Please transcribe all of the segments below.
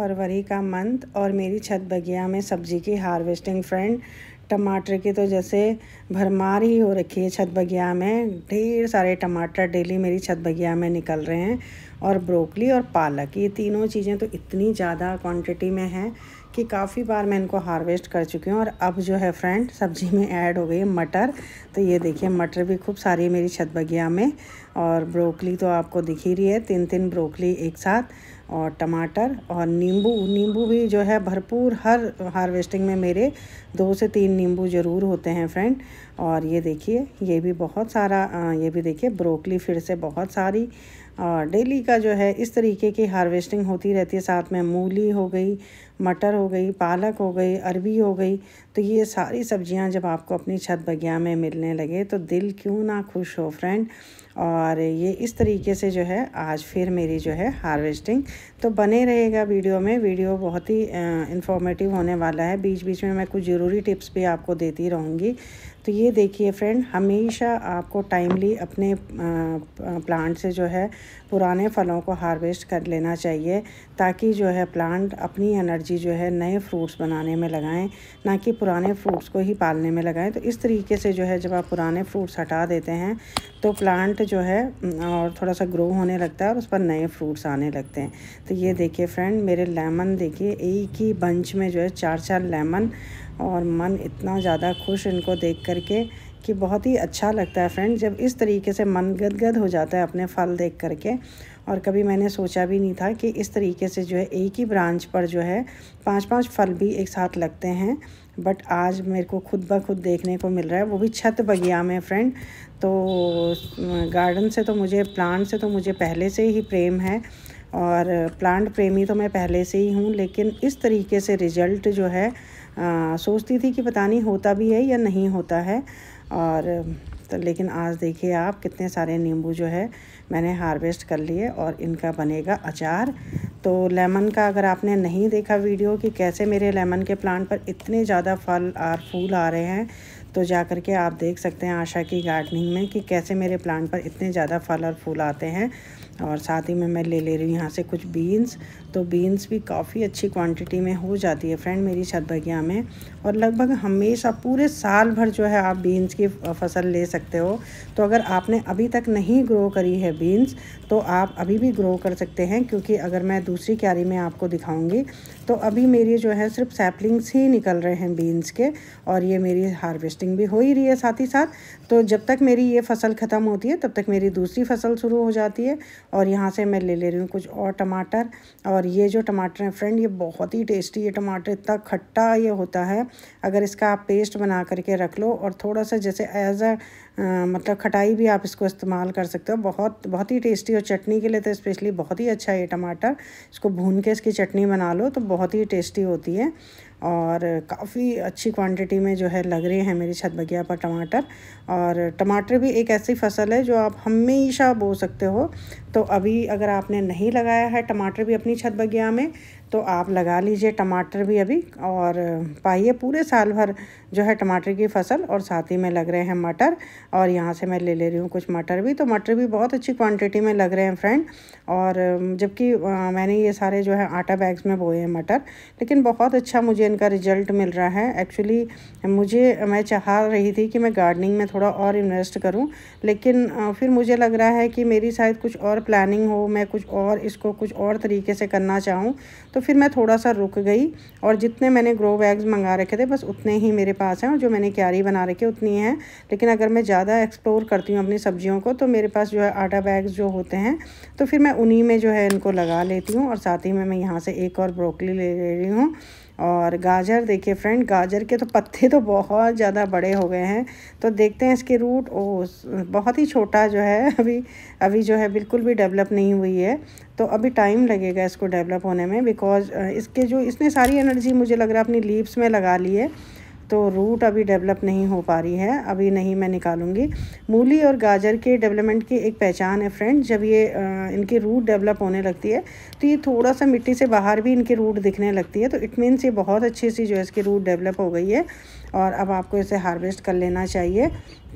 फरवरी का मंथ और मेरी छत बगिया में सब्जी की हार्वेस्टिंग फ्रेंड टमाटर की तो जैसे भरमार ही हो रखी है छत बगिया में ढेर सारे टमाटर डेली मेरी छत बगिया में निकल रहे हैं और ब्रोकली और पालक ये तीनों चीज़ें तो इतनी ज़्यादा क्वांटिटी में हैं कि काफ़ी बार मैं इनको हार्वेस्ट कर चुकी हूँ और अब जो है फ्रेंड सब्जी में ऐड हो गई मटर तो ये देखिए मटर भी खूब सारी है मेरी छत बगिया में और ब्रोकली तो आपको दिख ही रही है तीन तीन ब्रोकली एक साथ और टमाटर और नींबू नींबू भी जो है भरपूर हर हार्वेस्टिंग में मेरे दो से तीन नींबू ज़रूर होते हैं फ्रेंड और ये देखिए ये भी बहुत सारा ये भी देखिए ब्रोकली फिर से बहुत सारी और डेली का जो है इस तरीके की हार्वेस्टिंग होती रहती है साथ में मूली हो गई मटर हो गई पालक हो गई अरबी हो गई तो ये सारी सब्जियां जब आपको अपनी छत बगिया में मिलने लगे तो दिल क्यों ना खुश हो फ्रेंड और ये इस तरीके से जो है आज फिर मेरी जो है हार्वेस्टिंग तो बने रहेगा वीडियो में वीडियो बहुत ही इंफॉर्मेटिव होने वाला है बीच बीच में मैं कुछ ज़रूरी टिप्स भी आपको देती रहूँगी तो ये देखिए फ्रेंड हमेशा आपको टाइमली अपने प्लांट से जो है पुराने फलों को हार्वेस्ट कर लेना चाहिए ताकि जो है प्लांट अपनी एनर्जी जो है नए फ्रूट्स बनाने में लगाएं ना कि पुराने फ्रूट्स को ही पालने में लगाएं तो इस तरीके से जो है जब आप पुराने फ्रूट्स हटा देते हैं तो प्लांट जो है और थोड़ा सा ग्रो होने लगता है और उस पर नए फ्रूट्स आने लगते हैं तो ये देखिए फ्रेंड मेरे लेमन देखिए एक ही बंच में जो है चार चार लेमन और मन इतना ज़्यादा खुश इनको देख करके कि बहुत ही अच्छा लगता है फ्रेंड जब इस तरीके से मन गदगद हो जाता है अपने फल देख करके और कभी मैंने सोचा भी नहीं था कि इस तरीके से जो है एक ही ब्रांच पर जो है पांच पांच फल भी एक साथ लगते हैं बट आज मेरे को खुद ब खुद देखने को मिल रहा है वो भी छत बगिया में फ्रेंड तो गार्डन से तो मुझे प्लांट से तो मुझे पहले से ही प्रेम है और प्लांट प्रेमी तो मैं पहले से ही हूँ लेकिन इस तरीके से रिजल्ट जो है आ, सोचती थी कि पता नहीं होता भी है या नहीं होता है और तो लेकिन आज देखिए आप कितने सारे नींबू जो है मैंने हार्वेस्ट कर लिए और इनका बनेगा अचार तो लेमन का अगर आपने नहीं देखा वीडियो कि कैसे मेरे लेमन के प्लांट पर इतने ज़्यादा फल और फूल आ रहे हैं तो जा कर के आप देख सकते हैं आशा की गार्डनिंग में कि कैसे मेरे प्लांट पर इतने ज़्यादा फल और फूल आते हैं और साथ ही में मैं ले ले रही हूँ यहाँ से कुछ बीन्स तो बीन्स भी काफ़ी अच्छी क्वांटिटी में हो जाती है फ्रेंड मेरी छत बगिया में और लगभग हमेशा पूरे साल भर जो है आप बीन्स की फसल ले सकते हो तो अगर आपने अभी तक नहीं ग्रो करी है बीन्स तो आप अभी भी ग्रो कर सकते हैं क्योंकि अगर मैं दूसरी क्यारी में आपको दिखाऊंगी तो अभी मेरी जो है सिर्फ सैपलिंग्स ही निकल रहे हैं बीन्स के और ये मेरी हार्वेस्टिंग भी हो ही रही है साथ ही साथ तो जब तक मेरी ये फसल ख़त्म होती है तब तक मेरी दूसरी फसल शुरू हो जाती है और यहाँ से मैं ले ले रही हूँ कुछ और टमाटर और ये जो टमाटर हैं फ्रेंड ये बहुत ही टेस्टी ये टमाटर इतना खट्टा ये होता है अगर इसका आप पेस्ट बना करके रख लो और थोड़ा सा जैसे एज अ मतलब खटाई भी आप इसको इस्तेमाल कर सकते हो बहुत बहुत ही टेस्टी और चटनी के लिए तो स्पेशली बहुत ही अच्छा है ये टमाटर इसको भून के इसकी चटनी बना लो तो बहुत ही टेस्टी होती है और काफ़ी अच्छी क्वांटिटी में जो है लग रहे हैं मेरी छत बगिया पर टमाटर और टमाटर भी एक ऐसी फसल है जो आप हमेशा बो सकते हो तो अभी अगर आपने नहीं लगाया है टमाटर भी अपनी छत बगिया में तो आप लगा लीजिए टमाटर भी अभी और पाइए पूरे साल भर जो है टमाटर की फसल और साथ ही में लग रहे हैं मटर और यहाँ से मैं ले ले रही हूँ कुछ मटर भी तो मटर भी बहुत अच्छी क्वांटिटी में लग रहे हैं फ्रेंड और जबकि मैंने ये सारे जो है आटा बैग्स में बोए हैं मटर लेकिन बहुत अच्छा मुझे इनका रिजल्ट मिल रहा है एक्चुअली मुझे मैं चाह रही थी कि मैं गार्डनिंग में थोड़ा और इन्वेस्ट करूं लेकिन फिर मुझे लग रहा है कि मेरी शायद कुछ और प्लानिंग हो मैं कुछ और इसको कुछ और तरीके से करना चाहूँ तो फिर मैं थोड़ा सा रुक गई और जितने मैंने ग्रो बैग्स मंगा रखे थे बस उतने ही मेरे पास हैं और जो मैंने क्यारी बना रखी उतनी हैं लेकिन अगर मैं ज़्यादा एक्सप्लोर करती हूँ अपनी सब्जियों को तो मेरे पास जो है आटा बैग्स जो होते हैं तो फिर मैं उन्हीं में जो है इनको लगा लेती हूँ और साथ ही में मैं यहाँ से एक और ब्रोकली ले ले रही हूँ और गाजर देखिए फ्रेंड गाजर के तो पत्ते तो बहुत ज़्यादा बड़े हो गए हैं तो देखते हैं इसके रूट ओ बहुत ही छोटा जो है अभी अभी जो है बिल्कुल भी डेवलप नहीं हुई है तो अभी टाइम लगेगा इसको डेवलप होने में बिकॉज इसके जो इसने सारी एनर्जी मुझे लग रहा है अपनी लीव्स में लगा ली है तो रूट अभी डेवलप नहीं हो पा रही है अभी नहीं मैं निकालूंगी मूली और गाजर के डेवलपमेंट की एक पहचान है फ्रेंड जब ये इनकी रूट डेवलप होने लगती है तो ये थोड़ा सा मिट्टी से बाहर भी इनकी रूट दिखने लगती है तो इट मीन्स ये बहुत अच्छी सी जो है इसकी रूट डेवलप हो गई है और अब आपको इसे हार्वेस्ट कर लेना चाहिए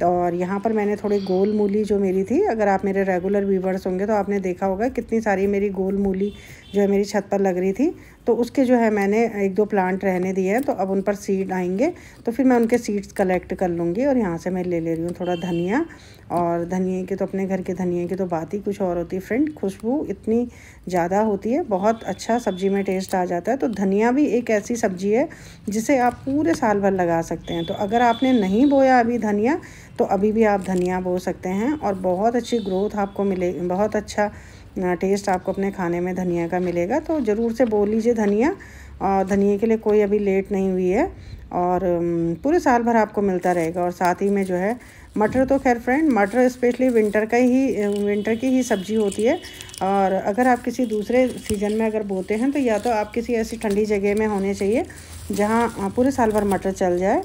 और यहाँ पर मैंने थोड़ी गोल मूली जो मेरी थी अगर आप मेरे रेगुलर व्यूवर्स होंगे तो आपने देखा होगा कितनी सारी मेरी गोल मूली जो है मेरी छत पर लग रही थी तो उसके जो है मैंने एक दो प्लांट रहने दिए हैं तो अब उन पर सीड आएंगे तो फिर मैं उनके सीड्स कलेक्ट कर लूँगी और यहाँ से मैं ले ले रही हूँ थोड़ा धनिया और धनिए की तो अपने घर के धनिए की तो बात ही कुछ और होती है फ्रेंड खुशबू इतनी ज़्यादा होती है बहुत अच्छा सब्ज़ी में टेस्ट आ जाता है तो धनिया भी एक ऐसी सब्ज़ी है जिसे आप पूरे साल भर लगा सकते हैं तो अगर आपने नहीं बोया अभी धनिया तो अभी भी आप धनिया बो सकते हैं और बहुत अच्छी ग्रोथ आपको मिलेगी बहुत अच्छा टेस्ट आपको अपने खाने में धनिया का मिलेगा तो ज़रूर से बो लीजिए धनिया और धनिए के लिए कोई अभी लेट नहीं हुई है और पूरे साल भर आपको मिलता रहेगा और साथ ही में जो है मटर तो खैर फ्रेंड मटर स्पेशली विंटर का ही विंटर की ही सब्ज़ी होती है और अगर आप किसी दूसरे सीज़न में अगर बोते हैं तो या तो आप किसी ऐसी ठंडी जगह में होने चाहिए जहाँ पूरे साल भर मटर चल जाए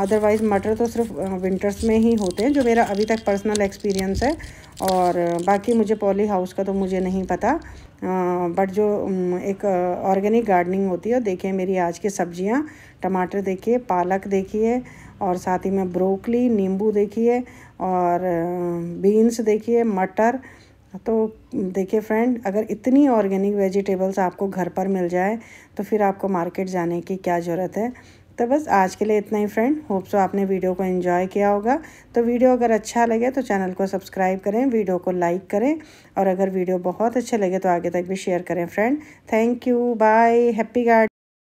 अदरवाइज़ मटर तो सिर्फ विंटर्स में ही होते हैं जो मेरा अभी तक पर्सनल एक्सपीरियंस है और बाकी मुझे पॉली हाउस का तो मुझे नहीं पता बट जो एक ऑर्गेनिक गार्डनिंग होती है देखिए मेरी आज की सब्जियां टमाटर देखिए पालक देखिए और साथ ही में ब्रोकली नींबू देखिए और बीन्स देखिए मटर तो देखिए फ्रेंड अगर इतनी ऑर्गेनिक वेजिटेबल्स आपको घर पर मिल जाए तो फिर आपको मार्केट जाने की क्या ज़रूरत है तो बस आज के लिए इतना ही फ्रेंड होप सो आपने वीडियो को एंजॉय किया होगा तो वीडियो अगर अच्छा लगे तो चैनल को सब्सक्राइब करें वीडियो को लाइक करें और अगर वीडियो बहुत अच्छे लगे तो आगे तक भी शेयर करें friend thank you bye happy guard